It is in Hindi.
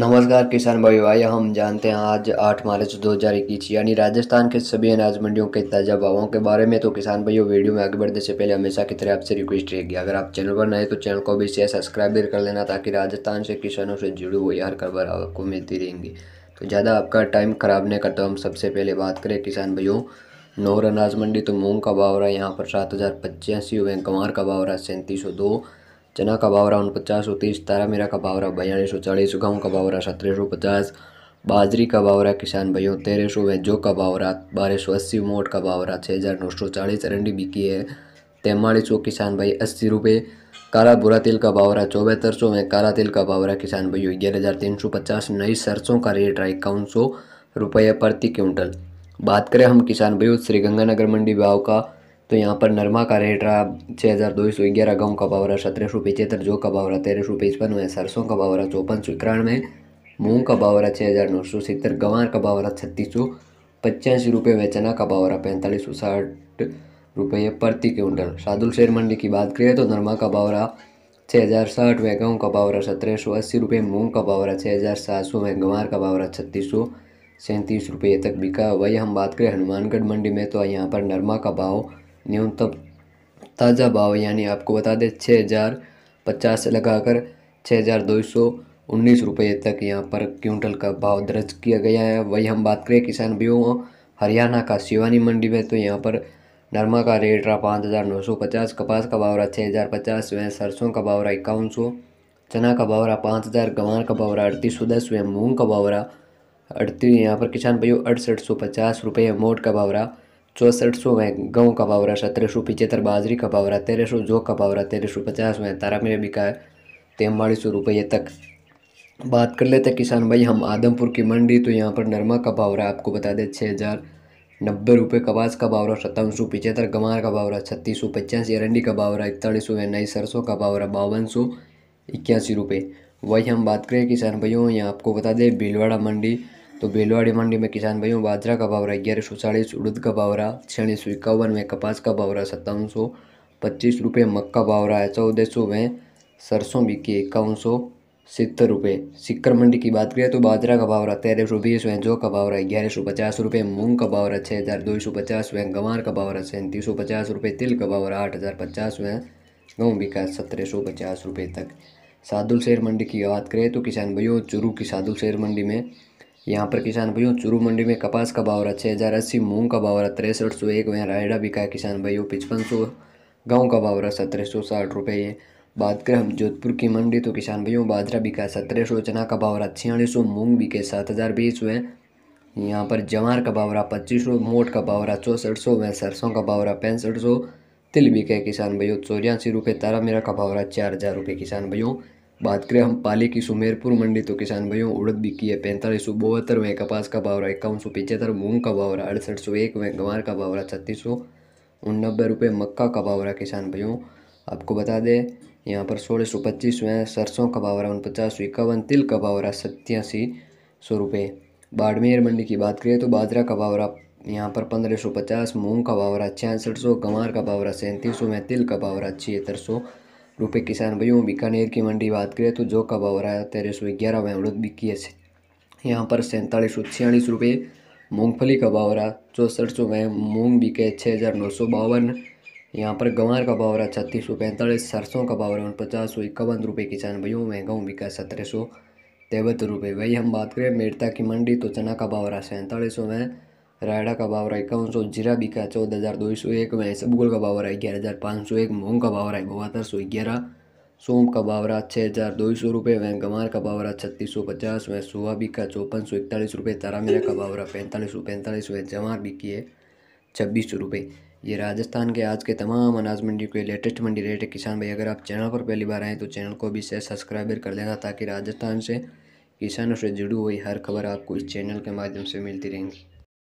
नमस्कार किसान भाई भाई हम जानते हैं आज आठ मार्च दो हज़ार इक्कीस यानी राजस्थान के सभी अनाज मंडियों के ताज़ा भावों के बारे में तो किसान भाइयों वीडियो में आगे बढ़ने से पहले हमेशा की तरह आपसे रिक्वेस्ट रहेगी अगर आप चैनल पर नए तो चैनल को भी शेयर सब्सक्राइब भी कर लेना ताकि राजस्थान से किसानों से जुड़ी हुई हर खबर आपको मिलती रहेंगी तो ज़्यादा आपका टाइम ख़राब नहीं करता हम सबसे पहले बात करें किसान भाइयों नोहर अनाज मंडी तो मूँग का भाव रहा है यहाँ पर सात हज़ार पचासी हुए कंवर का भाव रहा है सैंतीस सौ दो चना का बावरा उनपचास सौ तीस तारा मीरा का बावरा बयालीस सौ चालीस गाँव का बावरा सत्रह सौ पचास बाजरी का बावरा किसान भाइयों तेरह सौ में जो का बावरा बारह सौ अस्सी मोट का बावरा छः हज़ार नौ सौ चालीस अरंडी बिकी है तैमालीस सौ किसान भाई अस्सी रुपये काला बुरा तिल का बावरा चौबहत्तर सौ में काला तिल का बावरा किसान भाइयों ग्यारह हज़ार तीन सौ पचास नई सरसों का रेट रहा इक्यावन सौ रुपये प्रति क्विंटल बात करें हम किसान भाई श्रीगंगानगर मंडी भाव का तो यहाँ पर नरमा का रेट रहा छः हज़ार दो सौ ग्यारह गेहूँ का भाव रहा सत्रह सौ पिचहत्तर जो का भाव रहा तेरह सौ पचपन में सरसों का भाव रहा चौपन सौ इक्यानवे मूँग का भाव रहा छः हज़ार नौ सौ सत्तर गंवार का भाव रहा छत्तीस सौ पचासी रुपये में चना का भाव रहा पैंतालीस सौ साठ रुपये प्रति क्विंटल सादुल शेर मंडी की बात करें तो नरमा का भाव रहा छः हज़ार साठ में गेहूँ का भाव रहा सत्रह सौ अस्सी रुपये मूँग का भाव रहा छः हज़ार सात सौ व गंवार का भाव रहा छत्तीस सौ सैंतीस रुपये तक बिका वही हम बात करें हनुमानगढ़ मंडी में तो यहाँ पर नरमा का भाव न्यूनतम ताज़ा भाव यानी आपको बता दें छः हज़ार पचास से लगा कर छः हज़ार दो सौ उन्नीस रुपये तक यहाँ पर क्विंटल का भाव दर्ज किया गया है वही हम बात करें किसान बीओ हरियाणा का शिवानी मंडी में तो यहाँ पर नरमा का रेट रहा पाँच हज़ार नौ सौ पचास कपास का भाव रहा छः हज़ार पचास वह सरसों का भाव रहा इक्यावन सौ चना का भाव रहा पाँच हज़ार गंवार का भाव रहा अड़तीस सौ दस वह मूँग का भाव रहा अड़तीस यहाँ पर किसान भाइयों अड़सठ सौ पचास रुपये मोट का भाव रहा चौसठ सौ में गेहूँ का भाव रहा सत्रह सौ पिचहत्तर बाजरी का भाव रहा तेरह सौ जौ का भाव रहा तेरह सौ पचास में तारा मेरे बिका है तेमालीस तो सौ रुपये तक बात कर लेते किसान भाई हम आदमपुर की मंडी तो यहाँ पर नरमा का भाव रहा आपको बता दें छः हज़ार नब्बे रुपये कपास का भाव रहा सत्तावन सौ पिचहत्तर गंवार का भाव रहा छत्तीस सौ पचासी अरंडी का भाव रहा इकतालीस सौ नई सरसों का भाव रहा बावन सौ इक्यासी रुपये वही हम बात करें किसान भाइयों यहाँ आपको बता दें भीलवाड़ा मंडी तो बेलवाड़ी मंडी में किसान भाइयों बाजरा का भावरा ग्यारह सौ चालीस उड़द का बावरा छियालीस सौ इक्यावन में कपास का भावरा सत्तावन सौ पच्चीस रुपये मक्का भावरा है चौदह सौ में सरसों बिकी इक्यावन सौ सितर रुपये सिक्कर मंडी की बात करें तो बाजरा का भावरा तेरह सौ बीस वह जौ का भावरा ग्यारह सौ पचास रुपये मूंग का बावरा छः हज़ार दो सौ पचास वह गंवार का बावरा सैंतीस सौ पचास रुपये तिल का भावरा आठ हज़ार पचास वह गेहूँ बिका सत्रह सौ पचास रुपये तक सादुल शेर मंडी की बात करें तो किसान भाइयों चूरू की सादुल शेर मंडी में यहाँ पर किसान भाइयों चुरू मंडी में कपास का भाव रहा छः हज़ार अस्सी मूँग का भाव रहा तिरसठ सौ एक वहीं रायडा बिका है किसान भाइयों पचपन सौ गाँव का भाव रहा सत्रह सौ साठ रुपये बात करें हम जोधपुर की मंडी तो किसान भाइयों बाजरा बिका है सत्रह सौ चना का भाव रहा छियालीस सौ मूँग बिके सात हज़ार बीस हुए यहाँ पर जवार का भाव रहा पच्चीस सौ मोट का भाव रहा चौंसठ सौ वह सरसों का भाव रहा पैंसठ सौ तिल बिके किसान भाइयों चौरासी रुपये तारा मेरा का भाव रहा चार हज़ार रुपये किसान भाइयों बात करें हम पाली की सुमेरपुर मंडी तो किसान भाइयों उड़द बिकी है पैंतालीस सौ बहत्तर में कपास का भाव रहा इक्यावन सौ पिचहत्तर मूंग का भाव रहा अड़सठ सौ एक में गंवार का भाव रहा छत्तीस सौ उननबे रुपये मक्का का भाव रहा किसान भाइयों आपको बता दें यहाँ पर सोलह सौ पच्चीस में सरसों का भाव रहा उनपचास सौ इक्यावन तिल का भाव रहा सत्यासी सौ रुपये बाड़मेर मंडी की बात करें तो बाजरा का भाव रहा यहाँ पर पंद्रह सौ पचास मूँग का भाव रहा छियासठ सौ गंवार का भाव रहा सैंतीस सौ में तिल का भाव रहा छिहत्तर सौ रुपये किसान भाई हूँ बीकानेर की मंडी बात करें तो जो का भाव रहा है तेरह सौ ग्यारह में अमृत बिकी है यहाँ पर सैंतालीस सौ छियालीस रुपये मूँगफली का भाव रहा चौंसठ सौ में मूँग बिके छः हज़ार नौ सौ बावन यहाँ पर गंवार का भाव रहा छत्तीस सौ पैंतालीस सरसों का भाव रहा पचास सौ इक्यावन रुपये किसान भाई में गेहूँ बिका सत्रह सौ तेवत रुपये वही हम बात करें मेड़ता की मंडी तो चना का भाव रहा सैंतालीस सौ में रायडा का भाव रहा इक्यावन सौ जीरा बिका चौदह हज़ार दो सौ एक में सबगोल का भाव रहा ग्यारह हज़ार पाँच सौ एक मोंग का भाव रहा बहत्तर सौ ग्यारह सोम का भाव रहा छः हज़ार दो सौ रुपये वह गंवार का भाव रहा छत्तीस सौ पचास वह सुहा बिका चौपन सौ इकतालीस रुपये तारामीरा का भाव रहा पैंतालीस सौ पैंतालीस वह जवार बिकी है छब्बीस सौ रुपये ये राजस्थान के आज के तमाम अनाज मंडी के लेटेस्ट मंडी रेट है किसान भाई अगर आप चैनल पर पहली बार आएँ तो चैनल को भी शेयर सब्सक्राइबर कर देना ताकि राजस्थान से किसानों से जुड़ी हुई हर खबर आपको इस चैनल के माध्यम से मिलती रहेंगी